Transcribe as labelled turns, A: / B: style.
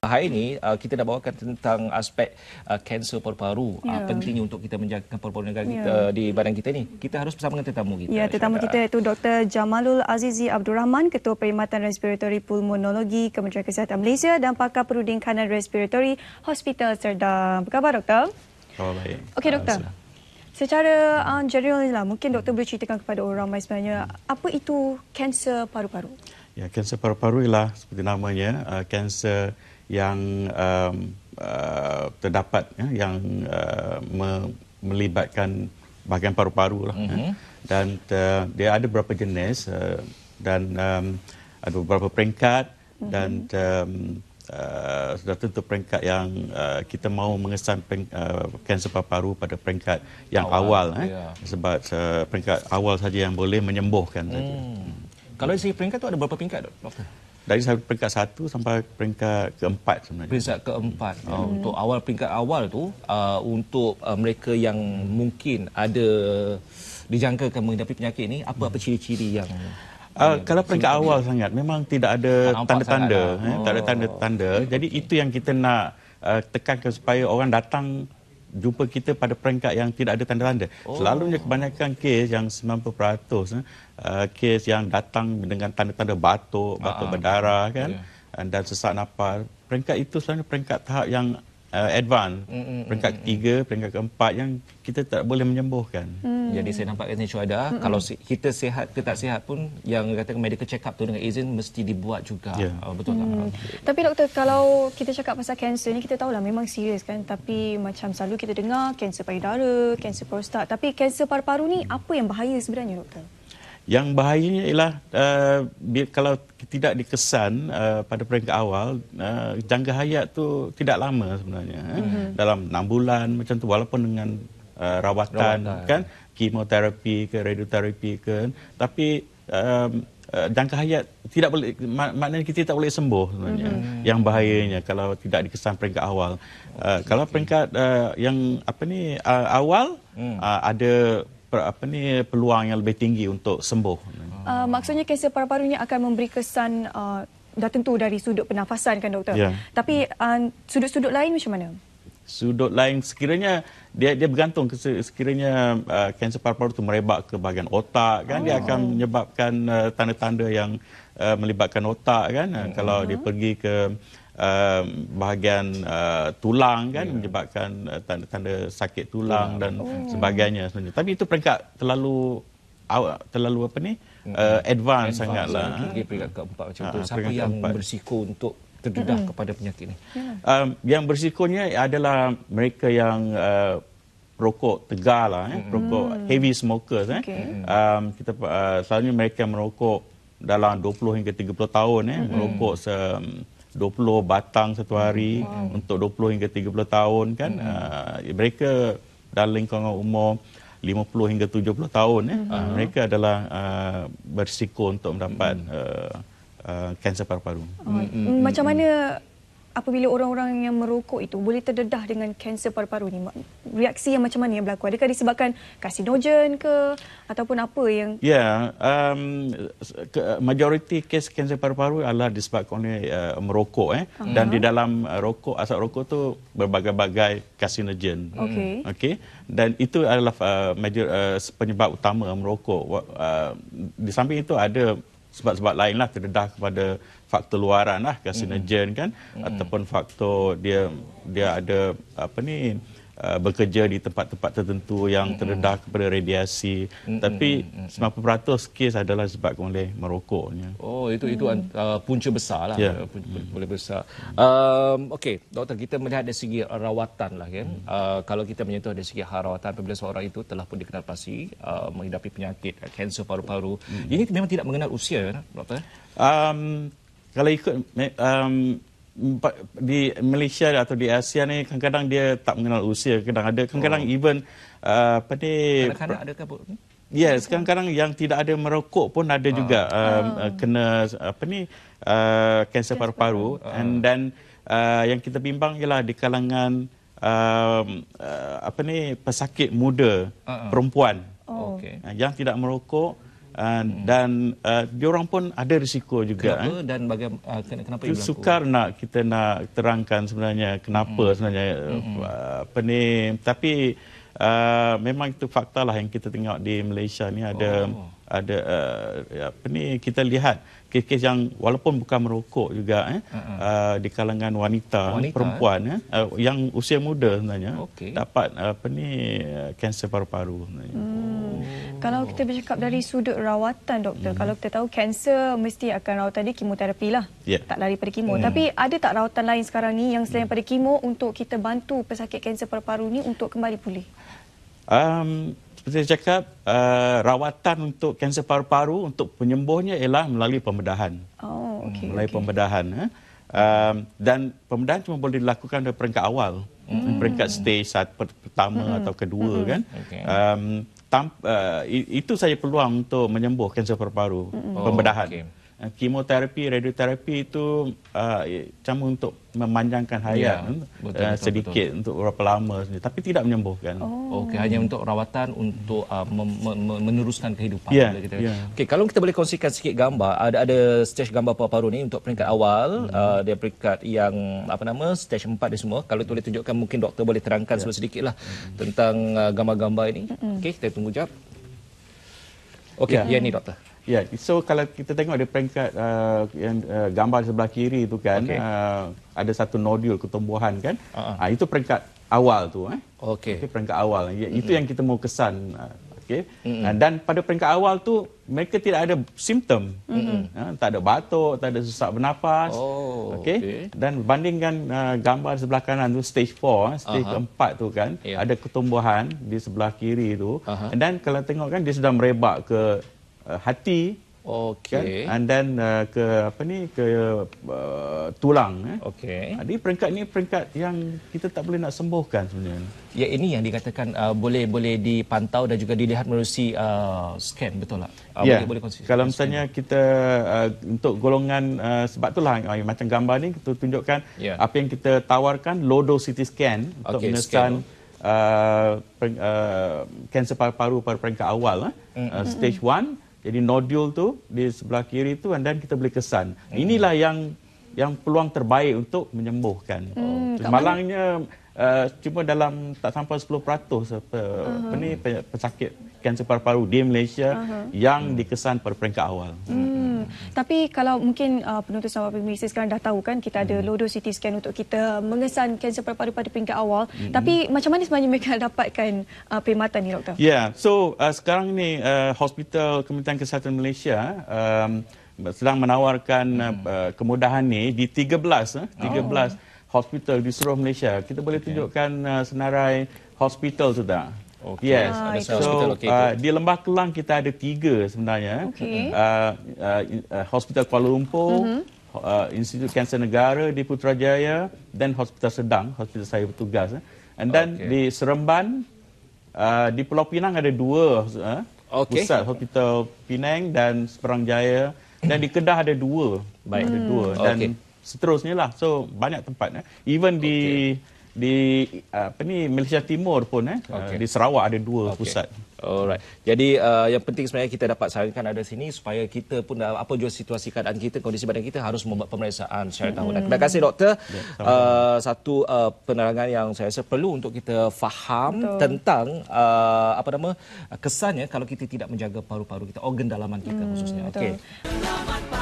A: Hari ini uh, kita nak bawakan tentang aspek uh, kanser paru-paru. Yeah. Uh, ya. pentingnya untuk kita menjaga paru-paru negara kita yeah. di badan kita ni. Kita harus bersama dengan tetamu kita. Ya, yeah, tetamu kita
B: iaitu Dr. Jamalul Azizi Abdul Rahman, Ketua Perkhidmatan Respiratory Pulmonologi Kementerian Kesihatan Malaysia dan pakar peruding kanan respiratory Hospital Serdang. Apa khabar doktor? Khabar oh, baik. Okey ah, doktor. Uh, Secara um, general lah, mungkin doktor boleh ceritakan kepada orang ramai sebenarnya apa itu kanser paru-paru?
C: Ya, kanser paru-paru ialah seperti namanya, kanser uh, yang um, uh, terdapat ya, yang uh, me- melibatkan bahagian paru-paru lah mm-hmm. ya. Mhm. dan uh, dia ada beberapa jenis uh, dan um, ada beberapa peringkat mm-hmm. dan mhm. um, Uh, sudah tentu peringkat yang uh, kita mahu mengesan uh, kanser uh, paru pada peringkat yang awal, awal eh? yeah. sebab uh, peringkat awal saja yang boleh menyembuhkan. Hmm.
A: hmm. Kalau dari segi peringkat tu ada berapa peringkat, doktor? dari saya peringkat satu sampai peringkat keempat sebenarnya. Peringkat keempat. Oh. Hmm. Uh, untuk awal peringkat awal tu, uh, untuk uh, mereka yang mungkin ada dijangkakan menghadapi penyakit ini, apa-apa hmm. ciri-ciri yang... Uh, kalau peringkat ciri-ciri. awal sangat, memang tidak ada tanda-tanda. Ada. Lah. Eh, tak ada oh. tanda-tanda.
C: Jadi okay. itu yang kita nak uh, tekankan supaya orang datang jumpa kita pada peringkat yang tidak ada tanda-tanda. Oh. Selalunya kebanyakan kes yang 90% eh, uh, kes yang datang dengan tanda-tanda batuk, batuk uh berdarah kan yeah. dan sesak nafas. Peringkat itu selalunya peringkat tahap yang uh, advance mm,
A: mm, mm peringkat mm,
C: ketiga mm. peringkat keempat yang
A: kita tak boleh menyembuhkan mm. jadi saya nampak kat ada mm. Hmm. kalau kita sihat ke tak sihat pun yang kata medical check up tu dengan izin mesti dibuat juga yeah. Oh, uh, betul mm. tak
B: hmm. tapi doktor kalau kita cakap pasal kanser ni kita tahu lah memang serius kan tapi macam selalu kita dengar kanser payudara kanser prostat tapi kanser paru-paru ni apa yang bahaya sebenarnya doktor
C: yang bahayanya ialah uh, kalau tidak dikesan uh, pada peringkat awal, uh, jangka hayat tu tidak lama sebenarnya. Mm-hmm. Eh? Mhm. Dalam enam bulan macam tu, walaupun dengan uh, rawatan, rawatan kan, kemoterapi ke radioterapi ke, tapi um, uh, jangka hayat tidak boleh mak- maknanya kita tak boleh sembuh sebenarnya. Mm-hmm. Yang bahayanya kalau tidak dikesan peringkat awal. Uh, okay. Kalau peringkat uh, yang apa ni uh, awal mm. uh, ada apa ni peluang yang lebih tinggi untuk sembuh.
B: Uh, maksudnya kanser paru-paru ini akan memberi kesan uh, dah tentu dari sudut pernafasan kan doktor. Yeah. Tapi uh, sudut-sudut lain macam mana?
C: Sudut lain sekiranya dia dia bergantung sekiranya uh, kanser paru-paru itu merebak ke bahagian otak kan oh. dia akan menyebabkan uh, tanda-tanda yang uh, melibatkan otak kan uh, uh-huh. kalau dia hmm. pergi ke uh, Uh, bahagian uh, tulang kan yeah. menyebabkan uh, tanda, tanda sakit tulang yeah. dan oh. sebagainya sebenarnya. Tapi itu peringkat terlalu awal, terlalu apa ni? Hmm. Uh, advance, advance sangatlah. Ha? peringkat keempat macam ha, tu ah, siapa keempat. yang bersiko untuk terdedah mm-hmm. kepada penyakit ini. Yeah. Um, yang bersikonya adalah mereka yang uh, rokok tegar lah, eh, mm. rokok hmm. heavy smokers. Eh. Okay. Hmm. Um, kita uh, selalunya mereka merokok dalam 20 hingga 30 tahun eh, mm. merokok se, um, 20 batang satu hmm. hari wow. untuk 20 hingga 30 tahun kan hmm. uh, mereka dalam lingkungan umur 50 hingga 70 tahun eh uh mereka adalah uh, ah, berisiko untuk mendapat hmm. uh, uh, kanser paru-paru.
B: Oh, hmm. hmm macam mana apabila orang-orang yang merokok itu boleh terdedah dengan kanser paru-paru ni reaksi yang macam mana yang berlaku adakah disebabkan karsinogen ke ataupun apa yang
C: ya yeah, um ke, majority kes kanser paru-paru adalah disebabkan oleh uh, merokok eh uh-huh. dan di dalam uh, rokok asap rokok tu berbagai-bagai karsinogen Okay, okey dan itu adalah uh, major uh, penyebab utama merokok uh, di samping itu ada sebab-sebab lain lah terdedah kepada faktor luaran lah kasinogen mm kan mm ataupun faktor dia dia ada apa ni uh, Uh, bekerja di tempat-tempat tertentu yang terdedah kepada radiasi mm-mm, tapi mm-mm. 90% kes adalah sebab oleh merokok
A: Oh itu mm. itu uh, punca besarlah yeah. punca, mm. boleh besar. Um, okey doktor kita melihat dari segi rawatan lah kan. Mm. Uh, kalau kita menyentuh dari segi rawatan apabila seorang itu telah pun dikenal pasti uh, menghidapi penyakit uh, kanser paru-paru. Mm. Ini memang tidak mengenal usia kan doktor? Um, kalau ikut um,
C: di Malaysia atau di Asia ni kadang-kadang dia tak mengenal usia kadang ada kadang-kadang oh. even uh, apa ni kanak-kanak ada kabut Yes, kadang-kadang yang tidak ada merokok pun ada uh. juga um, ah. uh. kena apa ni uh, kanser paru-paru uh. and then uh, yang kita bimbang ialah di kalangan um, uh, apa ni pesakit muda uh perempuan oh. okay. yang tidak merokok uh, hmm. dan uh, ah, diorang pun ada risiko juga kenapa eh?
A: dan baga- uh, kenapa itu sukar
C: nak kita nak terangkan sebenarnya kenapa hmm. sebenarnya eh, hmm. uh, pening tapi uh, memang itu fakta lah yang kita tengok di Malaysia ni ada oh. ada uh, apa ni kita lihat kes-kes yang walaupun bukan merokok juga eh uh-huh. uh, di kalangan wanita, eh, wanita eh? perempuan eh, eh uh, yang usia muda sebenarnya okay. dapat uh, apa ni kanser paru-paru
B: sebenarnya hmm kalau kita bercakap dari sudut rawatan doktor, mm. kalau kita tahu kanser mesti akan rawatan dia kemoterapi lah. Yeah. Tak lari pada kemo. Mm. Tapi ada tak rawatan lain sekarang ni yang selain pada kemo untuk kita bantu pesakit kanser paru-paru ni untuk kembali pulih?
C: Um, seperti saya cakap, uh, rawatan untuk kanser paru-paru untuk penyembuhnya ialah melalui pembedahan.
B: Oh, hmm, okay, melalui
C: okay. pembedahan. Eh. Um, dan pembedahan cuma boleh dilakukan dari peringkat awal. Mm. Peringkat stage saat pertama mm. atau kedua mm. kan. Okay. Um, tam, uh, itu saya peluang untuk menyembuhkan kanser paru-paru, mm-hmm. pembedahan. Oh, okay. Eh, kemoterapi radioterapi itu macam ah, eh, uh, untuk
A: memanjangkan hayat ya, betul, uh, eh, sedikit betul, betul. untuk berapa lama sendiri, tapi tidak menyembuhkan oh. okey hanya untuk rawatan untuk uh, meneruskan kehidupan ya, kita ya. okey kalau kita boleh kongsikan sikit gambar ada ada stage gambar paru-paru ni untuk peringkat awal ya. uh, dia peringkat yang apa nama stage 4 dia semua kalau boleh tunjukkan mungkin doktor boleh terangkan ya. sedikitlah ya. Hmm. tentang uh, gambar-gambar ini ya. okey kita tunggu jap okey ya. ya ni doktor
C: Ya, yeah. so kalau kita tengok ada peringkat uh, yang uh, gambar sebelah kiri itu kan okay. uh, ada satu nodul ketumbuhan kan. Uh-huh. Uh, itu peringkat awal tu eh. Okey. Okay, peringkat awal. Ya, mm-hmm. itu yang kita mau kesan. Uh, Okey. Mm-hmm. Uh, dan pada peringkat awal tu mereka tidak ada simptom. Mm-hmm. Uh, tak ada batuk, tak ada susah bernafas. Oh, Okey. Okay. Dan bandingkan uh, gambar sebelah kanan tu stage 4, eh, stage uh-huh. keempat tu kan yeah. ada ketumbuhan di sebelah kiri tu. Uh-huh. Dan kalau tengok kan dia sudah merebak ke uh, hati okey kan? and then uh, ke apa ni ke uh, tulang eh okey jadi ah, peringkat ni peringkat yang kita tak boleh nak sembuhkan sebenarnya
A: ya ini yang dikatakan uh, boleh boleh dipantau dan juga dilihat melalui uh, scan betul tak uh, yeah. boleh ya. boleh kalau misalnya scan.
C: kita uh, untuk golongan uh, sebab itulah uh, macam gambar ni kita tunjukkan yeah. apa yang kita tawarkan low dose ct scan untuk okay, menekan uh, uh, kanser uh, uh, paru-paru peringkat awal eh? mm-hmm. uh, stage 1 jadi nodul tu di sebelah kiri tu dan kita boleh kesan. Inilah yang yang peluang terbaik untuk menyembuhkan. Hmm, Malangnya uh, cuma dalam tak sampai 10% apa uh -huh. ni pesakit kanser paru-paru di Malaysia uh -huh. yang dikesan pada peringkat awal.
B: Hmm. Hmm. Tapi kalau mungkin uh, penonton sama pemirsa sekarang dah tahu kan kita hmm. ada low dose CT scan untuk kita mengesan kanser paru-paru pada peringkat awal. Hmm. Tapi macam mana sebenarnya mereka dapatkan uh, perkhidmatan ni doktor? Yeah.
C: So uh, sekarang ni uh, hospital Kementerian Kesihatan Malaysia um, sedang menawarkan uh, hmm. uh, kemudahan ni di 13 eh, 13 oh. hospital di seluruh Malaysia. Kita boleh okay. tunjukkan uh, senarai hospital sudah. Okay. Yes, ah, ada So, uh, di Lembah Kelang kita ada tiga sebenarnya. Okay. Uh, uh, uh, hospital Kuala Lumpur, uh-huh. uh, Institut Kanser Negara di Putrajaya, dan Hospital Sedang, hospital saya bertugas. Uh. And then okay. di Seremban, uh, di Pulau Pinang ada dua uh, okay. pusat, Hospital Pinang dan Seberang Jaya. Dan di Kedah ada dua. Baik. Ada hmm. dua. Okay. Dan seterusnya lah. So, banyak tempat. Uh. Even okay. di di apa ni Malaysia Timur pun eh ah, okay. di Sarawak ada
A: dua okay. pusat. Alright. Jadi uh, yang penting sebenarnya kita dapat sarankan ada sini supaya kita pun dalam apa jua situasi keadaan kita kondisi badan kita harus membuat pemeriksaan secara tahunan. Hmm. Terima kasih doktor. Ya, uh, satu uh, penerangan yang saya rasa perlu untuk kita faham Betul. tentang uh, apa nama kesannya kalau kita tidak menjaga paru-paru kita, organ dalaman kita hmm. khususnya. Okey.